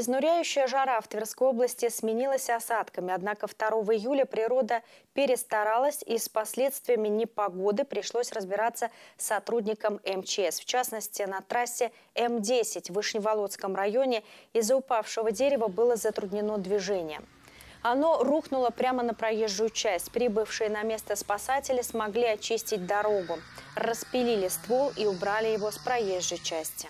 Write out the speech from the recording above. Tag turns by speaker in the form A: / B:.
A: Изнуряющая жара в Тверской области сменилась осадками, однако 2 июля природа перестаралась и с последствиями непогоды пришлось разбираться сотрудникам МЧС. В частности, на трассе М-10 в Вышневолодском районе из-за упавшего дерева было затруднено движение. Оно рухнуло прямо на проезжую часть. Прибывшие на место спасатели смогли очистить дорогу, распилили ствол и убрали его с проезжей части.